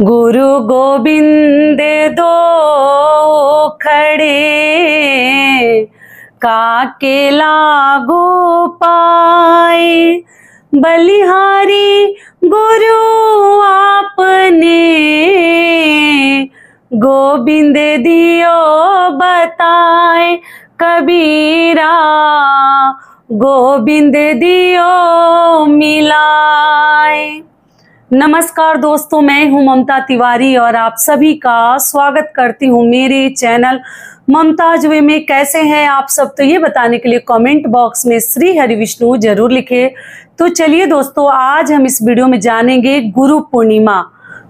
गुरु गोविंद दो खड़े काके लागो पाए बलिहारी गुरु आपने गोविंद दियो बताए कबीरा गोविंद दियो मिलाए नमस्कार दोस्तों मैं हूं ममता तिवारी और आप सभी का स्वागत करती हूं मेरे चैनल ममता जुए में कैसे हैं आप सब तो ये बताने के लिए कमेंट बॉक्स में श्री हरि विष्णु जरूर लिखे तो चलिए दोस्तों आज हम इस वीडियो में जानेंगे गुरु पूर्णिमा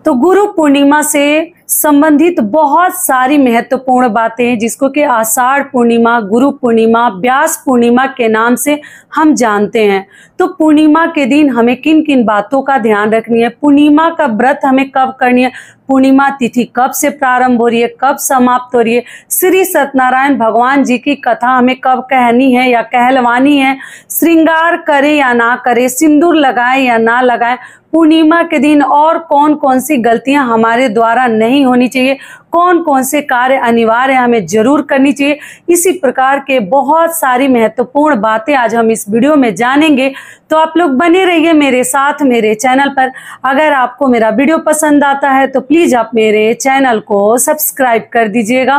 तो गुरु पूर्णिमा से संबंधित बहुत सारी महत्वपूर्ण बातें हैं जिसको कि आषाढ़ पूर्णिमा गुरु पूर्णिमा व्यास पूर्णिमा के नाम से हम जानते हैं तो पूर्णिमा के दिन हमें किन किन बातों का ध्यान रखनी है पूर्णिमा का व्रत हमें कब करनी है पूर्णिमा तिथि कब से प्रारंभ हो रही है कब समाप्त हो रही है श्री सत्यनारायण भगवान जी की कथा हमें कब कहनी है या कहलवानी है श्रृंगार करे या ना करे सिंदूर लगाए या ना लगाए पूर्णिमा के दिन और कौन कौन सी गलतियां हमारे द्वारा नहीं होनी चाहिए कौन कौन से कार्य अनिवार्य हमें जरूर करनी चाहिए इसी प्रकार के बहुत सारी महत्वपूर्ण बातें आज हम इस वीडियो में जानेंगे तो आप लोग बने रहिए मेरे साथ मेरे चैनल पर अगर आपको मेरा वीडियो पसंद आता है तो प्लीज आप मेरे चैनल को सब्सक्राइब कर दीजिएगा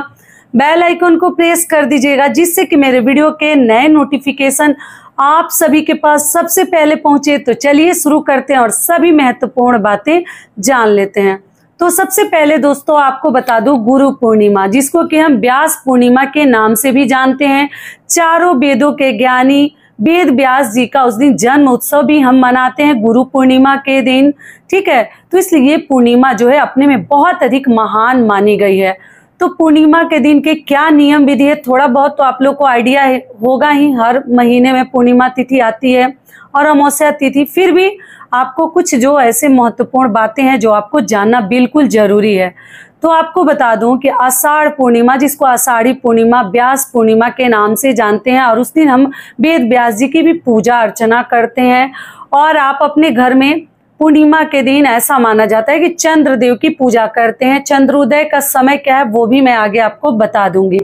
बेल आइकन को प्रेस कर दीजिएगा जिससे कि मेरे वीडियो के नए नोटिफिकेशन आप सभी के पास सबसे पहले पहुंचे तो चलिए शुरू करते हैं और सभी महत्वपूर्ण बातें जान लेते हैं तो सबसे पहले दोस्तों आपको बता दूं गुरु पूर्णिमा जिसको कि हम व्यास पूर्णिमा के नाम से भी जानते हैं चारों वेदों के ज्ञानी वेद व्यास जी का उस दिन जन्म उत्सव भी हम मनाते हैं गुरु पूर्णिमा के दिन ठीक है तो इसलिए ये पूर्णिमा जो है अपने में बहुत अधिक महान मानी गई है तो पूर्णिमा के दिन के क्या नियम विधि है थोड़ा बहुत तो आप लोग को आइडिया होगा ही हर महीने में पूर्णिमा तिथि आती है और अमावस्या तिथि फिर भी आपको कुछ जो ऐसे महत्वपूर्ण बातें हैं जो आपको जानना बिल्कुल जरूरी है तो आपको बता दूं कि आषाढ़ पूर्णिमा जिसको आषाढ़ी पूर्णिमा व्यास पूर्णिमा के नाम से जानते हैं और उस दिन हम वेद व्यास जी की भी पूजा अर्चना करते हैं और आप अपने घर में पूर्णिमा के दिन ऐसा माना जाता है कि चंद्रदेव की पूजा करते हैं चंद्रोदय का समय क्या है वो भी मैं आगे आपको बता दूंगी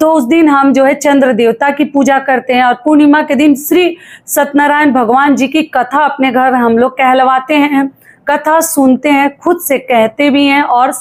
तो उस दिन हम जो है चंद्र देवता की पूजा करते हैं और पूर्णिमा के दिन श्री सत्यनारायण भगवान जी की कथा अपने घर हम लोग कहलवाते हैं कथा सुनते हैं खुद से कहते भी हैं और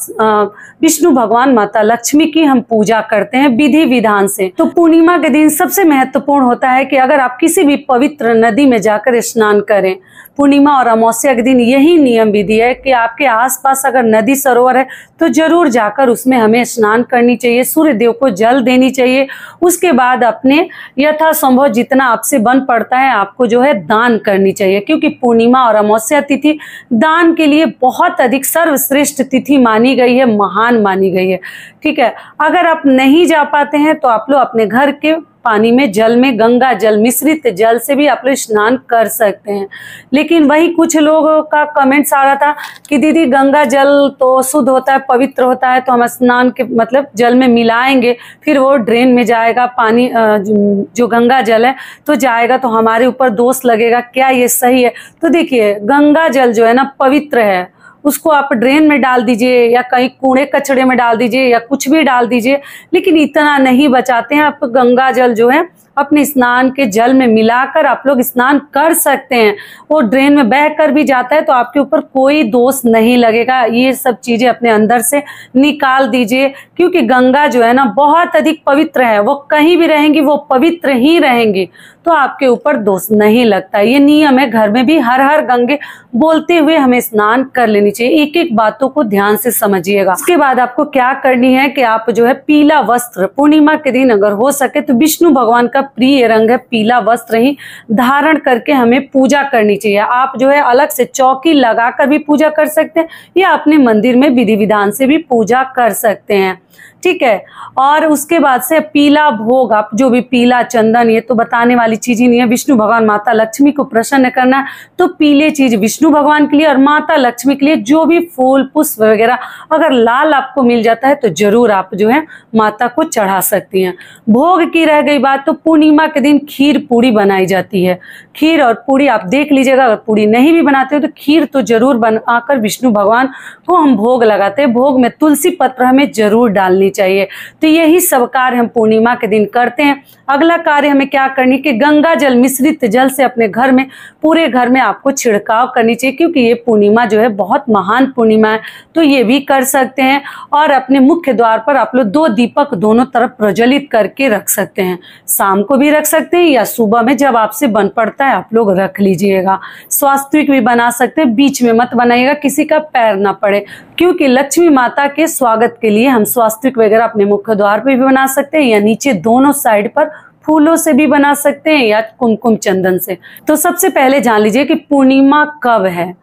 विष्णु भगवान माता लक्ष्मी की हम पूजा करते हैं विधि विधान से तो पूर्णिमा के दिन सबसे महत्वपूर्ण होता है कि अगर आप किसी भी पवित्र नदी में जाकर स्नान करें पूर्णिमा और अमावस्या के दिन यही नियम विधि है कि आपके आसपास अगर नदी सरोवर है तो जरूर जाकर उसमें हमें स्नान करनी चाहिए सूर्य देव को जल देनी चाहिए उसके बाद अपने यथासंभव जितना आपसे बन पड़ता है आपको जो है दान करनी चाहिए क्योंकि पूर्णिमा और अमावस्या तिथि दान इंसान के लिए बहुत अधिक सर्वश्रेष्ठ तिथि मानी गई है महान मानी गई है ठीक है अगर आप नहीं जा पाते हैं तो आप लोग अपने घर के पानी में जल में गंगा जल मिश्रित जल से भी आप लोग स्नान कर सकते हैं लेकिन वही कुछ लोगों का कमेंट्स आ रहा था कि दीदी गंगा जल तो शुद्ध होता है पवित्र होता है तो हम स्नान के मतलब जल में मिलाएंगे फिर वो ड्रेन में जाएगा पानी जो गंगा जल है तो जाएगा तो हमारे ऊपर दोष लगेगा क्या ये सही है तो देखिए गंगा जल जो है ना पवित्र है उसको आप ड्रेन में डाल दीजिए या कहीं कूड़े कचड़े में डाल दीजिए या कुछ भी डाल दीजिए लेकिन इतना नहीं बचाते हैं आप गंगा जल जो है अपने स्नान के जल में मिलाकर आप लोग स्नान कर सकते हैं वो ड्रेन में बह कर भी जाता है तो आपके ऊपर कोई दोष नहीं लगेगा ये सब चीज़ें अपने अंदर से निकाल दीजिए क्योंकि गंगा जो है ना बहुत अधिक पवित्र है वो कहीं भी रहेंगी वो पवित्र ही रहेंगी तो आपके ऊपर दोष नहीं लगता ये नियम है घर में भी हर हर गंगे बोलते हुए हमें स्नान कर लेनी चाहिए एक एक बातों को ध्यान से समझिएगा उसके बाद आपको क्या करनी है कि आप जो है पीला वस्त्र पूर्णिमा के दिन अगर हो सके तो विष्णु भगवान का प्रिय रंग है पीला वस्त्र ही धारण करके हमें पूजा करनी चाहिए आप जो है अलग से चौकी लगाकर भी पूजा कर सकते हैं या अपने मंदिर में विधि विधान से भी पूजा कर सकते हैं ठीक है और उसके बाद से पीला भोग आप जो भी पीला चंदन ये तो बताने वाली चीज ही नहीं है विष्णु भगवान माता लक्ष्मी को प्रसन्न करना है तो पीले चीज विष्णु भगवान के लिए और माता लक्ष्मी के लिए जो भी फूल पुष्प वगैरह अगर लाल आपको मिल जाता है तो जरूर आप जो है माता को चढ़ा सकती हैं भोग की रह गई बात तो पूर्णिमा के दिन खीर पूरी बनाई जाती है खीर और पूरी आप देख लीजिएगा अगर पूरी नहीं भी बनाते हो तो खीर तो जरूर बनाकर विष्णु भगवान को हम भोग लगाते हैं भोग में तुलसी पत्र हमें जरूर डाल डालनी चाहिए तो यही सब कार्य हम पूर्णिमा के दिन करते हैं अगला कार्य हमें क्या करनी कि गंगा जल मिश्रित जल से अपने घर में पूरे घर में आपको छिड़काव करनी चाहिए क्योंकि ये पूर्णिमा जो है बहुत महान पूर्णिमा है तो ये भी कर सकते हैं और अपने मुख्य द्वार पर आप लोग दो दीपक दोनों तरफ प्रज्वलित करके रख सकते हैं शाम को भी रख सकते हैं या सुबह में जब आपसे बन पड़ता है आप लोग रख लीजिएगा स्वास्थ्य भी बना सकते हैं बीच में मत बनाइएगा किसी का पैर ना पड़े क्योंकि लक्ष्मी माता के स्वागत के लिए हम स्वास्थ्य स्वास्तिक वगैरह अपने मुख्य द्वार पे भी बना सकते हैं या नीचे दोनों साइड पर फूलों से भी बना सकते हैं या कुमकुम चंदन से तो सबसे पहले जान लीजिए कि पूर्णिमा कब है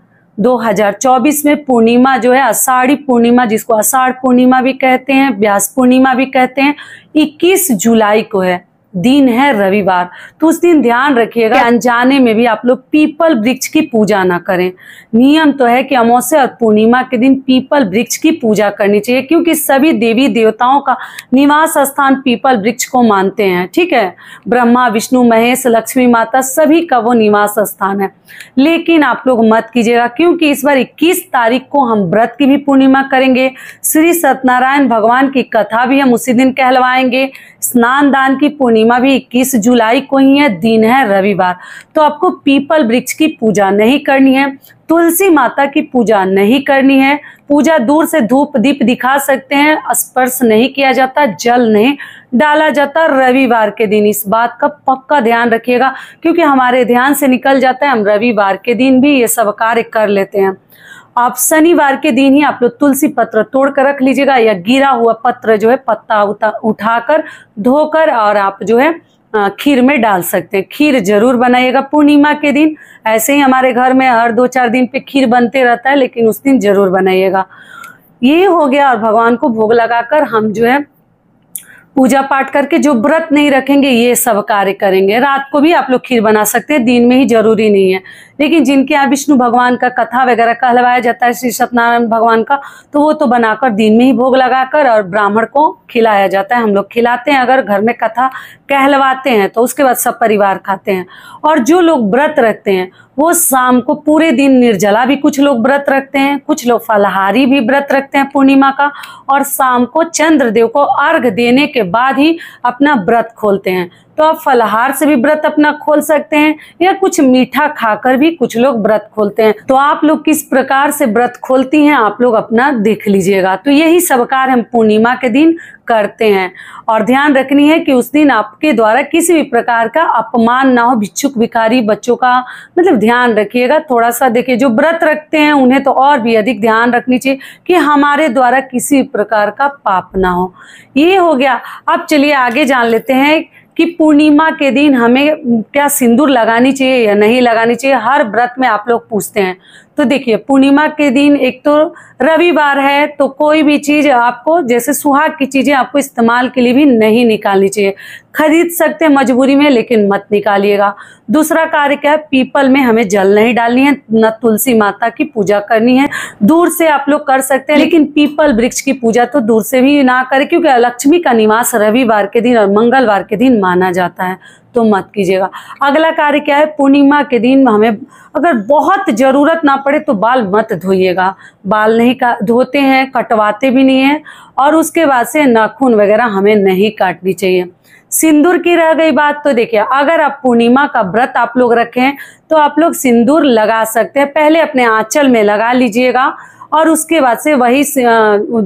2024 में पूर्णिमा जो है आषाढ़ी पूर्णिमा जिसको आषाढ़ पूर्णिमा भी कहते हैं व्यास पूर्णिमा भी कहते हैं 21 जुलाई को है दिन है रविवार तो उस दिन ध्यान रखिएगा अनजाने में भी आप लोग पीपल वृक्ष की पूजा ना करें नियम तो है कि अमावस्या और पूर्णिमा के दिन पीपल वृक्ष की पूजा करनी चाहिए क्योंकि सभी देवी देवताओं का निवास स्थान पीपल वृक्ष को मानते हैं ठीक है ब्रह्मा विष्णु महेश लक्ष्मी माता सभी का वो निवास स्थान है लेकिन आप लोग मत कीजिएगा क्योंकि इस बार इक्कीस तारीख को हम व्रत की भी पूर्णिमा करेंगे श्री सत्यनारायण भगवान की कथा भी हम उसी दिन कहलवाएंगे स्नान दान की पूर्णिमा भी 21 जुलाई को ही है दिन है रविवार तो आपको पीपल वृक्ष की पूजा नहीं करनी है तुलसी माता की पूजा नहीं करनी है पूजा दूर से धूप दीप दिखा सकते हैं स्पर्श नहीं किया जाता जल नहीं डाला जाता रविवार के दिन इस बात का पक्का ध्यान रखिएगा क्योंकि हमारे ध्यान से निकल जाता है हम रविवार के दिन भी ये सब कार्य कर लेते हैं आप शनिवार के दिन ही आप लोग तुलसी पत्र तोड़ कर रख लीजिएगा या गिरा हुआ पत्र जो है पत्ता उठाकर धोकर और आप जो है खीर में डाल सकते हैं खीर जरूर बनाइएगा पूर्णिमा के दिन ऐसे ही हमारे घर में हर दो चार दिन पे खीर बनते रहता है लेकिन उस दिन जरूर बनाइएगा ये हो गया और भगवान को भोग लगाकर हम जो है पूजा पाठ करके जो व्रत नहीं रखेंगे ये सब कार्य करेंगे रात को भी आप लोग खीर बना सकते हैं दिन में ही जरूरी नहीं है लेकिन जिनके यहाँ विष्णु भगवान का कथा वगैरह कहलवाया जाता है श्री सत्यनारायण भगवान का तो वो तो बनाकर दिन में ही भोग लगाकर और ब्राह्मण को खिलाया जाता है हम लोग खिलाते हैं अगर घर में कथा कहलवाते हैं तो उसके बाद सब परिवार खाते हैं और जो लोग व्रत रखते हैं वो शाम को पूरे दिन निर्जला भी कुछ लोग व्रत रखते हैं कुछ लोग फलहारी भी व्रत रखते हैं पूर्णिमा का और शाम को चंद्रदेव को अर्घ देने के के बाद ही अपना व्रत खोलते हैं तो आप फलहार से भी व्रत अपना खोल सकते हैं या कुछ मीठा खाकर भी कुछ लोग व्रत खोलते हैं तो आप लोग किस प्रकार से व्रत खोलती हैं आप लोग अपना देख लीजिएगा तो यही सब कार्य हम पूर्णिमा के दिन करते हैं और ध्यान रखनी है कि उस दिन आपके द्वारा किसी भी प्रकार का अपमान ना हो भिक्षुक भिखारी बच्चों का मतलब ध्यान रखिएगा थोड़ा सा देखिए जो व्रत रखते हैं उन्हें तो और भी अधिक ध्यान रखनी चाहिए कि हमारे द्वारा किसी प्रकार का पाप ना हो ये हो गया अब चलिए आगे जान लेते हैं कि पूर्णिमा के दिन हमें क्या सिंदूर लगानी चाहिए या नहीं लगानी चाहिए हर व्रत में आप लोग पूछते हैं तो देखिए पूर्णिमा के दिन एक तो रविवार है तो कोई भी चीज़ आपको जैसे सुहाग की चीज़ें आपको इस्तेमाल के लिए भी नहीं निकालनी चाहिए खरीद सकते हैं मजबूरी में लेकिन मत निकालिएगा दूसरा कार्य क्या है पीपल में हमें जल नहीं डालनी है न तुलसी माता की पूजा करनी है दूर से आप लोग कर सकते हैं लेकिन पीपल वृक्ष की पूजा तो दूर से भी ना करें क्योंकि लक्ष्मी का निवास रविवार के दिन और मंगलवार के दिन माना जाता है तो मत कीजिएगा अगला कार्य क्या है पूर्णिमा के दिन हमें अगर बहुत ज़रूरत ना पड़े तो बाल मत धोइएगा बाल नहीं का धोते हैं कटवाते भी नहीं हैं और उसके बाद से नाखून वगैरह हमें नहीं काटनी चाहिए सिंदूर की रह गई बात तो देखिए अगर आप पूर्णिमा का व्रत आप लोग रखें तो आप लोग सिंदूर लगा सकते हैं पहले अपने आंचल में लगा लीजिएगा और उसके बाद से वही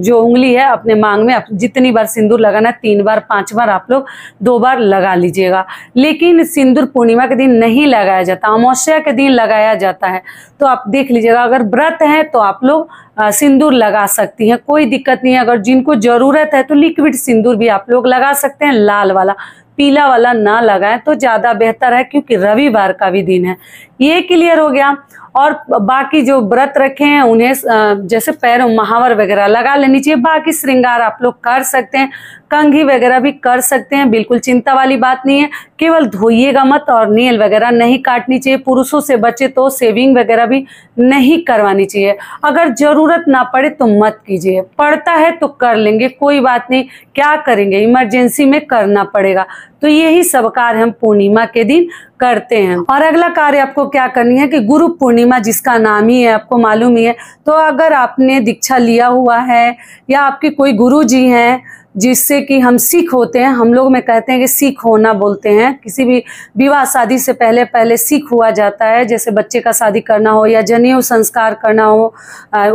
जो उंगली है अपने मांग में जितनी बार सिंदूर लगाना है तीन बार पांच बार आप लोग दो बार लगा लीजिएगा लेकिन सिंदूर पूर्णिमा के दिन नहीं लगाया जाता अमावस्या के दिन लगाया जाता है तो आप देख लीजिएगा अगर व्रत है तो आप लोग सिंदूर लगा सकती हैं कोई दिक्कत नहीं है अगर जिनको ज़रूरत है तो लिक्विड सिंदूर भी आप लोग लगा सकते हैं लाल वाला पीला वाला ना लगाएं तो ज़्यादा बेहतर है क्योंकि रविवार का भी दिन है ये क्लियर हो गया और बाकी जो व्रत रखे हैं उन्हें जैसे पैरों महावर वगैरह लगा लेनी चाहिए बाकी श्रृंगार आप लोग कर सकते हैं कंघी वगैरह भी कर सकते हैं बिल्कुल चिंता वाली बात नहीं है केवल धोइएगा मत और नील वगैरह नहीं काटनी चाहिए पुरुषों से बचे तो सेविंग वगैरह भी नहीं करवानी चाहिए अगर ज़रूरत ना पड़े तो मत कीजिए पड़ता है तो कर लेंगे कोई बात नहीं क्या करेंगे इमरजेंसी में करना पड़ेगा तो यही सब कार्य हम पूर्णिमा के दिन करते हैं और अगला कार्य आपको क्या करनी है कि गुरु पूर्णिमा जिसका नाम ही है आपको मालूम ही है तो अगर आपने दीक्षा लिया हुआ है या आपके कोई गुरु जी हैं जिससे कि हम सिख होते हैं हम लोग में कहते हैं कि सिख होना बोलते हैं किसी भी विवाह शादी से पहले पहले सिख हुआ जाता है जैसे बच्चे का शादी करना हो या जनेऊ संस्कार करना हो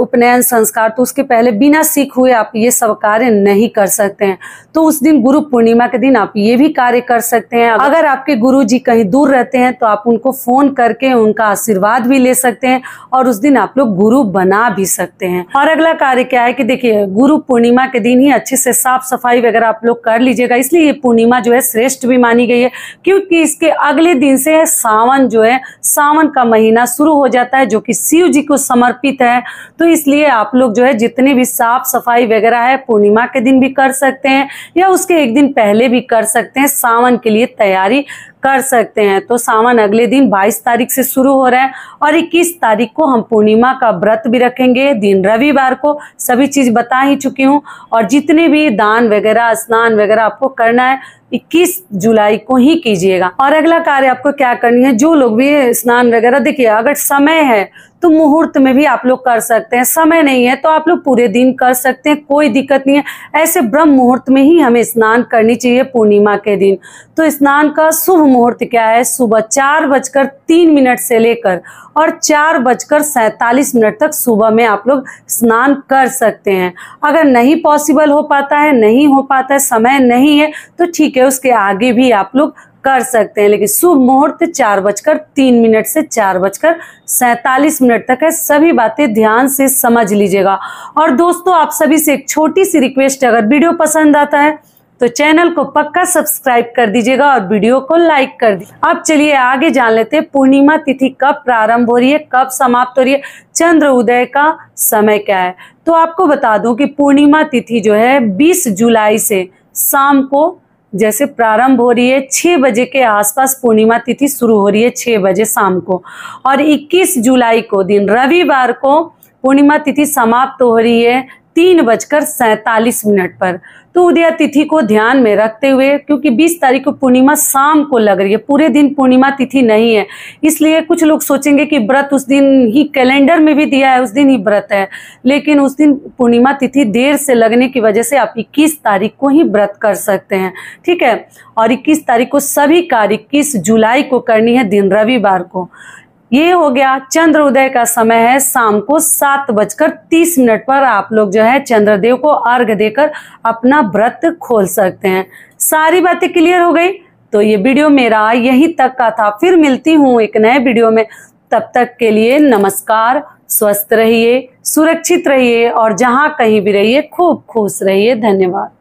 उपनयन संस्कार तो उसके पहले बिना सीख हुए आप ये सब कार्य नहीं कर सकते हैं तो उस दिन गुरु पूर्णिमा के दिन आप ये भी कार्य कर सकते हैं अगर आपके गुरु जी कहीं दूर रहते हैं तो आप उनको फोन करके उनका आशीर्वाद भी ले सकते हैं और उस दिन आप लोग गुरु बना भी सकते हैं और अगला कार्य क्या है कि देखिए गुरु पूर्णिमा के दिन ही अच्छे से साफ सफाई वगैरह आप लोग कर लीजिएगा इसलिए ये पूर्णिमा जो है श्रेष्ठ भी मानी गई है क्योंकि इसके अगले दिन से सावन जो है सावन का महीना शुरू हो जाता है जो कि शिव जी को समर्पित है तो इसलिए आप लोग जो है जितनी भी साफ सफाई वगैरह है पूर्णिमा के दिन भी कर सकते हैं या उसके एक दिन पहले भी कर सकते हैं सावन के लिए तैयारी कर सकते हैं तो सावन अगले दिन 22 तारीख से शुरू हो रहा है और 21 तारीख को हम पूर्णिमा का व्रत भी रखेंगे दिन रविवार को सभी चीज़ बता ही चुकी हूँ और जितने भी दान वगैरह स्नान वगैरह आपको करना है 21 जुलाई को ही कीजिएगा और अगला कार्य आपको क्या करनी है जो लोग भी स्नान वगैरह देखिए अगर समय है तो मुहूर्त में भी आप लोग कर सकते हैं समय नहीं है तो आप लोग पूरे दिन कर सकते हैं कोई दिक्कत नहीं है ऐसे ब्रह्म मुहूर्त में ही हमें स्नान करनी चाहिए पूर्णिमा के दिन तो स्नान का शुभ मुहूर्त क्या है सुबह चार बजकर तीन मिनट से लेकर और चार बजकर सैतालीस मिनट तक सुबह में आप लोग स्नान कर सकते हैं अगर नहीं पॉसिबल हो पाता है नहीं हो पाता है समय नहीं है तो ठीक है है उसके आगे भी आप लोग कर सकते हैं लेकिन शुभ मुहूर्त चार बजकर तीन मिनट से चार बजकर सैतालीस मिनट तक है सभी बातें ध्यान से समझ लीजिएगा और दोस्तों आप सभी से एक छोटी सी रिक्वेस्ट अगर वीडियो पसंद आता है तो चैनल को पक्का सब्सक्राइब कर दीजिएगा और वीडियो को लाइक कर दीजिए अब चलिए आगे जान लेते हैं पूर्णिमा तिथि कब प्रारंभ हो रही है कब समाप्त हो रही है चंद्र उदय का समय क्या है तो आपको बता दूं कि पूर्णिमा तिथि जो है 20 जुलाई से शाम को जैसे प्रारंभ हो रही है छः बजे के आसपास पूर्णिमा तिथि शुरू हो रही है छः बजे शाम को और 21 जुलाई को दिन रविवार को पूर्णिमा तिथि समाप्त तो हो रही है तीन बजकर सैतालीस मिनट पर तो उदया तिथि को ध्यान में रखते हुए क्योंकि 20 तारीख को पूर्णिमा शाम को लग रही है पूरे दिन पूर्णिमा तिथि नहीं है इसलिए कुछ लोग सोचेंगे कि व्रत उस दिन ही कैलेंडर में भी दिया है उस दिन ही व्रत है लेकिन उस दिन पूर्णिमा तिथि देर से लगने की वजह से आप इक्कीस तारीख को ही व्रत कर सकते हैं ठीक है और इक्कीस तारीख को सभी कार्य इक्कीस जुलाई को करनी है दिन रविवार को ये हो गया चंद्र उदय का समय है शाम को सात बजकर तीस मिनट पर आप लोग जो है चंद्रदेव को अर्घ देकर अपना व्रत खोल सकते हैं सारी बातें क्लियर हो गई तो ये वीडियो मेरा यहीं तक का था फिर मिलती हूँ एक नए वीडियो में तब तक के लिए नमस्कार स्वस्थ रहिए सुरक्षित रहिए और जहाँ कहीं भी रहिए खूब खुश रहिए धन्यवाद